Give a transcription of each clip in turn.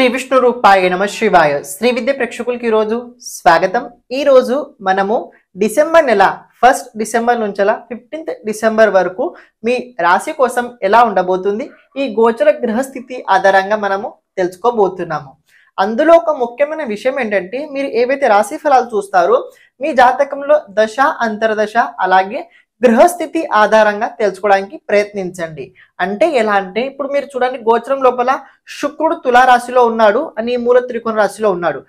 శ్రీ విష్ణు రూపాయ నమ శివాయ శ్రీ విద్య ప్రేక్షకులకి ఈరోజు స్వాగతం ఈరోజు మనము డిసెంబర్ నెల ఫస్ట్ డిసెంబర్ నుంచెలా ఫిఫ్టీన్త్ డిసెంబర్ వరకు మీ రాశి కోసం ఎలా ఉండబోతుంది ఈ గోచర గ్రహస్థితి ఆధారంగా మనము తెలుసుకోబోతున్నాము అందులో ఒక ముఖ్యమైన విషయం ఏంటంటే మీరు ఏవైతే రాశి ఫలాలు చూస్తారో మీ జాతకంలో దశ అంతర్దశ అలాగే గ్రహస్థితి ఆధారంగా తెలుసుకోవడానికి ప్రయత్నించండి అంటే ఎలా అంటే ఇప్పుడు మీరు చూడండి గోచరం లోపల శుక్రుడు తులారాశిలో ఉన్నాడు అని మూల త్రికోణ రాశిలో ఉన్నాడు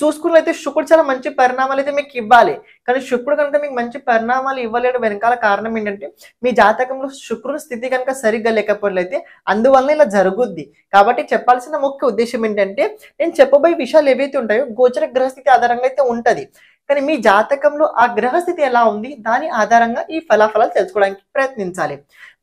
చూసుకున్నట్లయితే శుక్రుడు చాలా మంచి పరిణామాలు అయితే మీకు ఇవ్వాలి కానీ శుక్రుడు కనుక మీకు మంచి పరిణామాలు ఇవ్వలేడు వెనకాల కారణం ఏంటంటే మీ జాతకంలో శుక్రుని స్థితి కనుక సరిగ్గా లేకపోయినట్లయితే అందువల్ల ఇలా జరుగుద్ది కాబట్టి చెప్పాల్సిన ముఖ్య ఉద్దేశం ఏంటంటే నేను చెప్పబోయే విషయాలు ఏవైతే ఉంటాయో గోచర గ్రహస్థితి ఆధారంగా అయితే ఉంటుంది కానీ మీ జాతకంలో ఆ గ్రహస్థితి ఎలా ఉంది దాని ఆధారంగా ఈ ఫలాఫలాలు తెలుసుకోవడానికి ప్రయత్నించాలి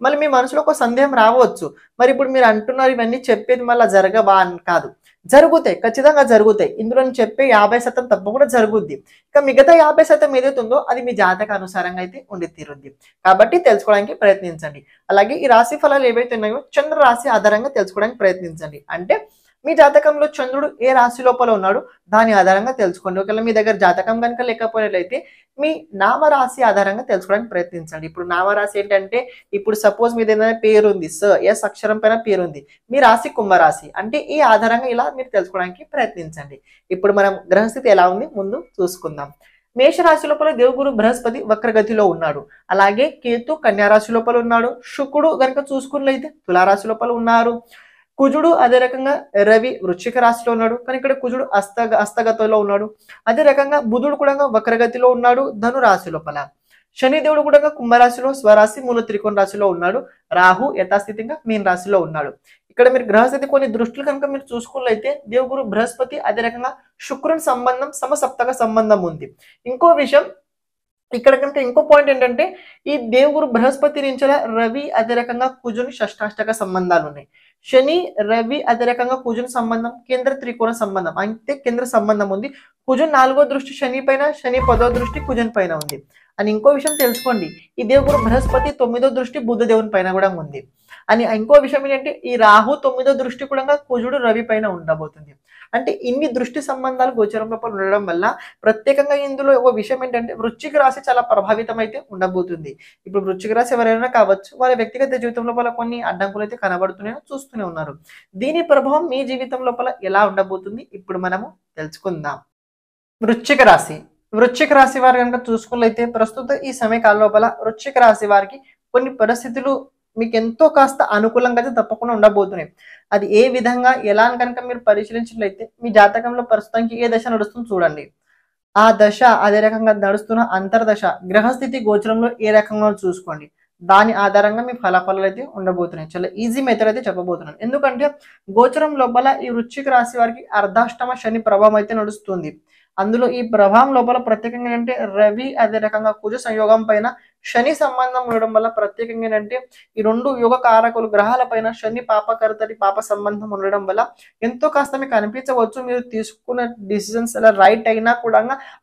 మళ్ళీ మీ మనసులో ఒక సందేహం రావచ్చు మరి ఇప్పుడు మీరు అంటున్నారు ఇవన్నీ చెప్పేది మళ్ళీ జరగబా అని కాదు జరుగుతాయి ఖచ్చితంగా జరుగుతాయి ఇందులో చెప్పే యాభై శాతం తప్పకుండా జరుగుద్ది ఇక మిగతా యాభై శాతం ఏదైతే ఉందో అది మీ జాతక అనుసారంగా అయితే ఉండి తీరుద్ది కాబట్టి తెలుసుకోవడానికి ప్రయత్నించండి అలాగే ఈ రాశి ఫలాలు ఏవైతే ఉన్నాయో చంద్ర రాశి ఆధారంగా తెలుసుకోవడానికి ప్రయత్నించండి అంటే మీ జాతకంలో చంద్రుడు ఏ రాశి లోపల ఉన్నాడు దాని ఆధారంగా తెలుసుకోండి ఒకవేళ మీ దగ్గర జాతకం కనుక లేకపోయినట్లయితే మీ నామరాశి ఆధారంగా తెలుసుకోవడానికి ప్రయత్నించండి ఇప్పుడు నామరాశి ఏంటంటే ఇప్పుడు సపోజ్ మీద ఏదైనా పేరు ఉంది స ఎస్ అక్షరం పైన పేరు ఉంది మీ రాశి కుంభరాశి అంటే ఈ ఆధారంగా ఇలా మీరు తెలుసుకోవడానికి ప్రయత్నించండి ఇప్పుడు మనం గ్రహస్థితి ఎలా ఉంది ముందు చూసుకుందాం మేషరాశి లోపల దేవుగురు బృహస్పతి వక్రగతిలో ఉన్నాడు అలాగే కేతు కన్యారాశి లోపల ఉన్నాడు శుకుడు గనక చూసుకున్నట్లయితే తులారాశి లోపల ఉన్నారు కుజుడు అదే రకంగా రవి వృశ్చిక రాశిలో ఉన్నాడు కానీ ఇక్కడ కుజుడు అస్త అస్తగతలో ఉన్నాడు అదే రకంగా బుధుడు కూడా వక్రగతిలో ఉన్నాడు ధను రాశి లోపల శనిదేవుడు కూడా కుంభరాశిలో స్వరాశి మూల త్రికోణ రాశిలో ఉన్నాడు రాహు యథాస్థితిగా మీన్ రాశిలో ఉన్నాడు ఇక్కడ మీరు గ్రహస్థితి కొన్ని దృష్టిలు కనుక మీరు చూసుకున్నట్లయితే దేవుగురు బృహస్పతి అదే రకంగా శుక్రుని సంబంధం సమసప్తక సంబంధం ఉంది ఇంకో విషయం ఇక్కడ కనుక ఇంకో పాయింట్ ఏంటంటే ఈ దేవుగురు బృహస్పతి నుంచి రవి అదే రకంగా కుజుని షష్టాష్టక సంబంధాలు ఉన్నాయి శని రవి అదే రకంగా కుజున్ సంబంధం కేంద్ర త్రికోణ సంబంధం అంటే కేంద్ర సంబంధం ఉంది కుజున్ నాలుగో దృష్టి శని పైన శని పదో దృష్టి కుజున్ పైన ఉంది అని ఇంకో విషయం తెలుసుకోండి ఈ దేవుడు బృహస్పతి తొమ్మిదో దృష్టి బుద్ధ దేవుని పైన కూడా ఉంది అని ఇంకో విషయం ఏంటంటే ఈ రాహు తొమ్మిదో దృష్టి కూడా కుజుడు రవి పైన ఉండబోతుంది అంటే ఇన్ని దృష్టి సంబంధాలు గోచరం లోపల ఉండడం వల్ల ప్రత్యేకంగా ఇందులో ఒక విషయం ఏంటంటే వృచ్చిక రాశి చాలా ప్రభావితం అయితే ఉండబోతుంది ఇప్పుడు వృచ్చిక రాశి ఎవరైనా కావచ్చు వాళ్ళ వ్యక్తిగత జీవితం లోపల కొన్ని అడ్డంకులు అయితే కనబడుతున్నాయని చూస్తున్నాం చేస్తూనే ఉన్నారు దీని ప్రభావం మీ జీవితం లోపల ఎలా ఉండబోతుంది ఇప్పుడు మనము తెలుసుకుందాం వృశ్చిక రాశి వృశ్చిక రాశి వారు కనుక చూసుకున్నైతే ప్రస్తుత ఈ సమయకాల లోపల వృశ్చిక రాశి వారికి కొన్ని పరిస్థితులు మీకు ఎంతో కాస్త అనుకూలంగా అయితే తప్పకుండా ఉండబోతున్నాయి అది ఏ విధంగా ఎలా కనుక మీరు పరిశీలించినట్లయితే మీ జాతకంలో ప్రస్తుతానికి ఏ దశ నడుస్తుంది చూడండి ఆ దశ అదే రకంగా నడుస్తున్న అంతర్దశ గ్రహస్థితి గోచరంలో ఏ రకంగా చూసుకోండి దాని ఆధారంగా మీ ఫలాఫలాలు అయితే ఉండబోతున్నాయి చాలా ఈజీ మెథడ్ అయితే చెప్పబోతున్నాను ఎందుకంటే గోచరం లోపల ఈ వృశ్చిక రాశి వారికి అర్ధాష్టమ శని ప్రభావం అయితే నడుస్తుంది అందులో ఈ ప్రభావం లోపల ప్రత్యేకంగా అంటే రవి అదే రకంగా కుజ సంయోగం పైన శని సంబంధం ఉండడం వల్ల ప్రత్యేకంగా ఏంటంటే ఈ రెండు యుగ కారకులు గ్రహాల పైన శని పాపకర్తటి పాప సంబంధం ఉండడం వల్ల ఎంతో కాస్త మీకు అనిపించవచ్చు మీరు తీసుకున్న డిసిజన్స్ అలా రైట్ అయినా కూడా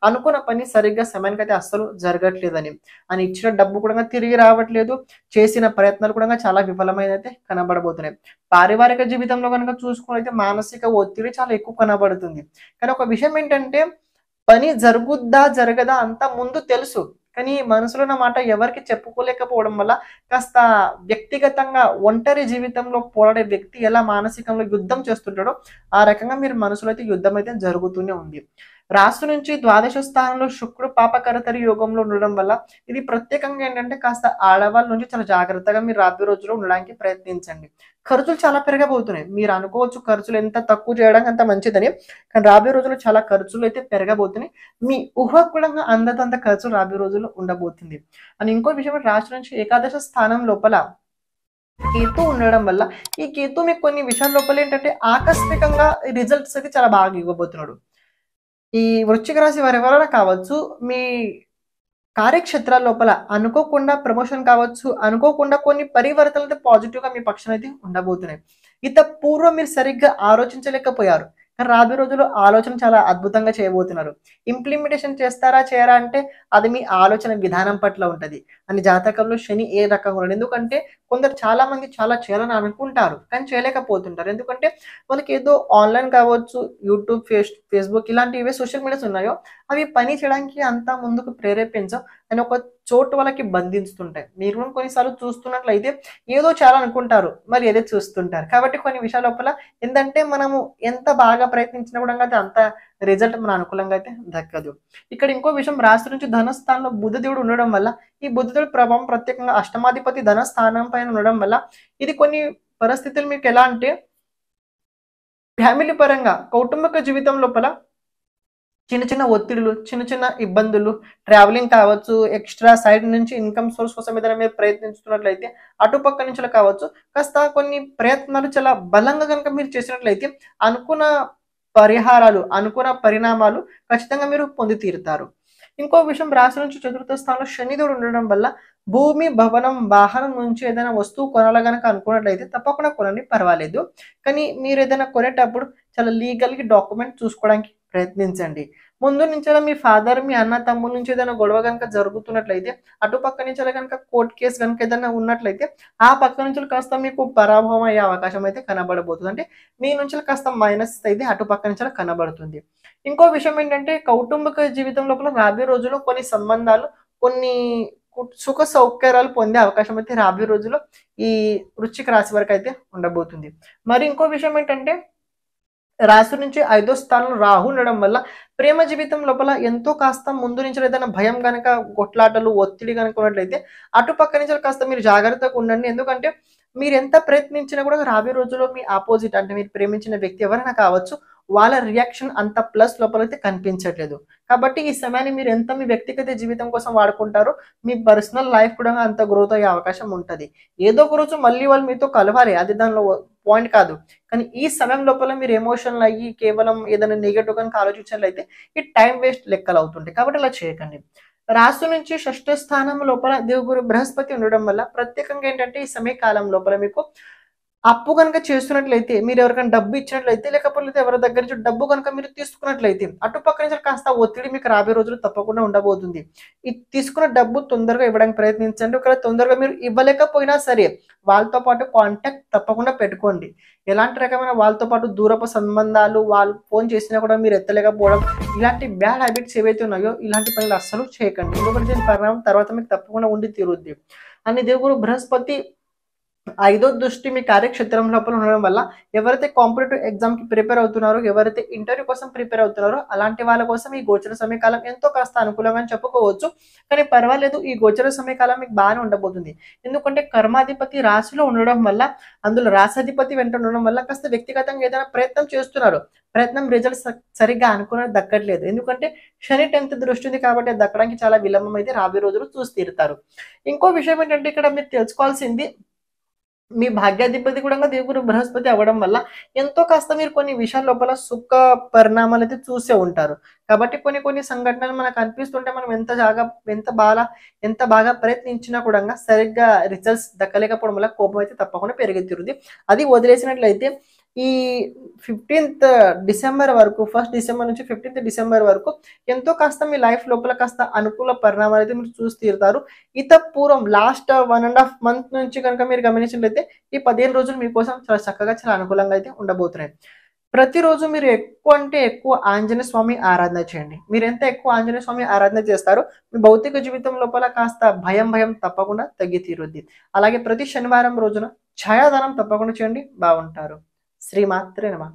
అనుకున్న పని సరిగ్గా సమయానికి అయితే అస్సలు జరగట్లేదని అని ఇచ్చిన డబ్బు కూడా తిరిగి రావట్లేదు చేసిన ప్రయత్నాలు కూడా చాలా విఫలమైన అయితే కనబడబోతున్నాయి పారివారిక జీవితంలో కనుక చూసుకున్నైతే మానసిక ఒత్తిడి చాలా ఎక్కువ కనబడుతుంది కానీ ఒక విషయం ఏంటంటే పని జరుగుద్దా జరగదా అంత ముందు తెలుసు కానీ మనసులో ఉన్న మాట ఎవరికి చెప్పుకోలేకపోవడం వల్ల కాస్త వ్యక్తిగతంగా ఒంటరి జీవితంలో పోరాడే వ్యక్తి ఎలా మానసికంలో యుద్ధం చేస్తుంటాడో ఆ రకంగా మీరు మనసులో అయితే యుద్ధం అయితే జరుగుతూనే ఉంది రాసు నుంచి ద్వాదశ స్థానంలో శుక్రుడు పాపకరతరి యోగంలో ఉండడం వల్ల ఇది ప్రత్యేకంగా ఏంటంటే కాస్త ఆడవాళ్ళ నుంచి చాలా జాగ్రత్తగా మీరు రాత్రి రోజులు ఉండడానికి ప్రయత్నించండి ఖర్చులు చాలా పెరగబోతున్నాయి మీరు అనుకోవచ్చు ఖర్చులు ఎంత తక్కువ చేయడానికి అంత మంచిదని కానీ రాబోయే రోజుల్లో చాలా ఖర్చులు అయితే పెరగబోతున్నాయి మీ ఊహ కూడా అందదంత ఖర్చులు రాబోయే రోజుల్లో ఉండబోతుంది అని ఇంకో విషయం రాశి నుంచి ఏకాదశ స్థానం లోపల కేతు ఉండడం వల్ల ఈ కేతు మీకు కొన్ని విషయాల లోపల ఏంటంటే ఆకస్మికంగా రిజల్ట్స్ అయితే చాలా బాగా ఇవ్వబోతున్నాడు ఈ వృశ్చిక రాశి వారి వలన కావచ్చు మీ కార్యక్షేత్రాల లోపల అనుకోకుండా ప్రమోషన్ కావచ్చు అనుకోకుండా కొన్ని పరివర్తనలు పాజిటివ్గా మీ పక్షాన అయితే ఉండబోతున్నాయి ఇంత పూర్వం మీరు సరిగ్గా ఆలోచించలేకపోయారు కానీ రాబోయే రోజుల్లో ఆలోచన చాలా అద్భుతంగా చేయబోతున్నారు ఇంప్లిమెంటేషన్ చేస్తారా చేయరా అంటే అది మీ ఆలోచన విధానం పట్ల ఉంటుంది అని జాతకంలో శని ఏ రకంగా ఉండదు ఎందుకంటే కొందరు చాలా మంది చాలా చేయాలని అనుకుంటారు కానీ చేయలేకపోతుంటారు ఎందుకంటే మనకి ఏదో ఆన్లైన్ కావచ్చు యూట్యూబ్ ఫేస్ ఫేస్బుక్ ఇలాంటివి సోషల్ మీడియాస్ ఉన్నాయో అవి పని చేయడానికి అంత ముందుకు ప్రేరేపించవు అని ఒక చోటు వాళ్ళకి బంధిస్తుంటాయి మీరు కొన్నిసార్లు చూస్తున్నట్లయితే ఏదో చాలా అనుకుంటారు మరి ఏదో చూస్తుంటారు కాబట్టి కొన్ని విషయాల లోపల ఏంటంటే మనము ఎంత బాగా ప్రయత్నించినా కూడా అయితే అంత రిజల్ట్ మన అనుకూలంగా అయితే దక్కదు ఇక్కడ ఇంకో విషయం రాశి నుంచి ధనస్థానంలో దేవుడు ఉండడం వల్ల ఈ దేవుడు ప్రభావం ప్రత్యేకంగా అష్టమాధిపతి ధనస్థానం పైన ఉండడం వల్ల ఇది కొన్ని పరిస్థితులు మీకు ఎలా అంటే ఫ్యామిలీ పరంగా కౌటుంబిక జీవితం లోపల చిన్న చిన్న ఒత్తిడులు చిన్న చిన్న ఇబ్బందులు ట్రావెలింగ్ కావచ్చు ఎక్స్ట్రా సైడ్ నుంచి ఇన్కమ్ సోర్స్ కోసం ఏదైనా మీరు ప్రయత్నించుకున్నట్లయితే అటుపక్క నుంచి కావచ్చు కాస్త కొన్ని ప్రయత్నాలు చాలా బలంగా కనుక మీరు చేసినట్లయితే అనుకున్న పరిహారాలు అనుకున్న పరిణామాలు ఖచ్చితంగా మీరు పొంది తీరుతారు ఇంకో విషయం రాశి నుంచి చతుర్థ స్థానంలో శనిదేవుడు ఉండడం వల్ల భూమి భవనం వాహనం నుంచి ఏదైనా వస్తువు కొనాలి కనుక అనుకున్నట్లయితే తప్పకుండా కొనండి పర్వాలేదు కానీ మీరు ఏదైనా కొనేటప్పుడు చాలా లీగల్గా డాక్యుమెంట్ చూసుకోవడానికి ప్రయత్నించండి ముందు నుంచేలా మీ ఫాదర్ మీ అన్న తమ్ముల నుంచి ఏదైనా గొడవ కనుక జరుగుతున్నట్లయితే అటు పక్క నుంచి కనుక కోర్టు కేసు కనుక ఏదైనా ఉన్నట్లయితే ఆ పక్క నుంచి కాస్త మీకు పరాభవం అయ్యే అవకాశం అయితే కనబడబోతుంది అంటే మీ నుంచి కాస్త మైనస్ అయితే అటు పక్క నుంచి కనబడుతుంది ఇంకో విషయం ఏంటంటే కౌటుంబిక జీవితం లోపల రాబోయే రోజుల్లో కొన్ని సంబంధాలు కొన్ని సుఖ సౌకర్యాలు పొందే అవకాశం అయితే రాబోయే రోజుల్లో ఈ రుచికి రాశి వరకు అయితే ఉండబోతుంది మరి ఇంకో విషయం ఏంటంటే రాశి నుంచి ఐదో స్థానంలో రాహు ఉండడం వల్ల ప్రేమ జీవితం లోపల ఎంతో కాస్త ముందు నుంచి ఏదైనా భయం కనుక కొట్లాటలు ఒత్తిడి కనుక ఉన్నట్లయితే అటుపక్క నుంచి కాస్త మీరు జాగ్రత్తగా ఉండండి ఎందుకంటే మీరు ఎంత ప్రయత్నించినా కూడా రాబోయే రోజుల్లో మీ ఆపోజిట్ అంటే మీరు ప్రేమించిన వ్యక్తి ఎవరైనా కావచ్చు వాళ్ళ రియాక్షన్ అంత ప్లస్ లోపల అయితే కనిపించట్లేదు కాబట్టి ఈ సమయాన్ని మీరు ఎంత మీ వ్యక్తిగత జీవితం కోసం వాడుకుంటారో మీ పర్సనల్ లైఫ్ కూడా అంత గ్రోత్ అయ్యే అవకాశం ఉంటుంది ఏదో ఒక రోజు మళ్ళీ వాళ్ళు మీతో కలవాలి అది దానిలో పాయింట్ కాదు కానీ ఈ సమయం లోపల మీరు ఎమోషనల్ అయ్యి కేవలం ఏదైనా నెగిటివ్ కనుక ఆలోచించినట్లయితే ఈ టైం వేస్ట్ లెక్కలు అవుతుంటాయి కాబట్టి అలా చేయకండి రాసు నుంచి షష్ఠ స్థానం లోపల దేవుగురు బృహస్పతి ఉండడం వల్ల ప్రత్యేకంగా ఏంటంటే ఈ సమయకాలం లోపల మీకు అప్పు కనుక చేస్తున్నట్లయితే మీరు ఎవరికైనా డబ్బు ఇచ్చినట్లయితే లేకపోతే ఎవరి దగ్గర నుంచి డబ్బు కనుక మీరు తీసుకున్నట్లయితే అటుపక్క నుంచి కాస్త ఒత్తిడి మీకు రాబోయే రోజులు తప్పకుండా ఉండబోతుంది ఈ తీసుకున్న డబ్బు తొందరగా ఇవ్వడానికి ప్రయత్నించండి ఒకవేళ తొందరగా మీరు ఇవ్వలేకపోయినా సరే వాళ్ళతో పాటు కాంటాక్ట్ తప్పకుండా పెట్టుకోండి ఎలాంటి రకమైన వాళ్ళతో పాటు దూరపు సంబంధాలు వాళ్ళు ఫోన్ చేసినా కూడా మీరు ఎత్తలేకపోవడం ఇలాంటి బ్యాడ్ హ్యాబిట్స్ ఏవైతే ఉన్నాయో ఇలాంటి పనులు అస్సలు చేయకండి ఎందుకంటే దీని పరిణామం తర్వాత మీకు తప్పకుండా ఉండి తీరుద్ది అని దేవుడు బృహస్పతి ఐదో దృష్టి మీ కార్యక్షేత్రం లోపల ఉండడం వల్ల ఎవరైతే కాంపిటేటివ్ కి ప్రిపేర్ అవుతున్నారో ఎవరైతే ఇంటర్వ్యూ కోసం ప్రిపేర్ అవుతున్నారో అలాంటి వాళ్ళ కోసం ఈ గోచర సమయకాలం ఎంతో కాస్త అనుకూలంగా చెప్పుకోవచ్చు కానీ పర్వాలేదు ఈ గోచర సమయకాలం మీకు బాగానే ఉండబోతుంది ఎందుకంటే కర్మాధిపతి రాశిలో ఉండడం వల్ల అందులో రాశాధిపతి వెంట ఉండడం వల్ల కాస్త వ్యక్తిగతంగా ఏదైనా ప్రయత్నం చేస్తున్నారు ప్రయత్నం రిజల్ట్ సరిగ్గా అనుకున్నది దక్కట్లేదు ఎందుకంటే శని టెన్త్ దృష్టి ఉంది కాబట్టి దక్కడానికి చాలా విలంబం అయితే రాబోయే రోజులు చూసి తీరుతారు ఇంకో విషయం ఏంటంటే ఇక్కడ మీరు తెలుసుకోవాల్సింది మీ భాగ్యాధిపతి కూడా దేవుడు బృహస్పతి అవ్వడం వల్ల ఎంతో కాస్త మీరు కొన్ని విషయాల లోపల సుఖ పరిణామాలు అయితే చూసే ఉంటారు కాబట్టి కొన్ని కొన్ని సంఘటనలు మనకు అనిపిస్తుంటే మనం ఎంత జాగా ఎంత బాగా ఎంత బాగా ప్రయత్నించినా కూడా సరిగ్గా రిజల్ట్స్ దక్కలేకపోవడం వల్ల కోపం అయితే తప్పకుండా పెరిగి తీరుంది అది వదిలేసినట్లయితే ఈ ఫిఫ్టీన్త్ డిసెంబర్ వరకు ఫస్ట్ డిసెంబర్ నుంచి ఫిఫ్టీన్త్ డిసెంబర్ వరకు ఎంతో కాస్త మీ లైఫ్ లోపల కాస్త అనుకూల పరిణామాలు అయితే మీరు చూసి తీరుతారు ఇత పూర్వం last one and half month నుంచి కనుక మీరు గమనించినట్లయితే ఈ పదిహేను రోజులు మీకోసం చాలా చక్కగా చాలా అనుకూలంగా అయితే ఉండబోతున్నాయి ప్రతిరోజు మీరు ఎక్కువ అంటే ఎక్కువ ఆంజనేయ స్వామి ఆరాధన చేయండి మీరు ఎంత ఎక్కువ ఆంజనేయ స్వామి ఆరాధన చేస్తారో మీ భౌతిక జీవితం లోపల కాస్త భయం భయం తప్పకుండా తగ్గి తీరుద్ది అలాగే ప్రతి శనివారం రోజున ఛాయాదానం తప్పకుండా చేయండి బాగుంటారు శ్రీమాత్రే నమ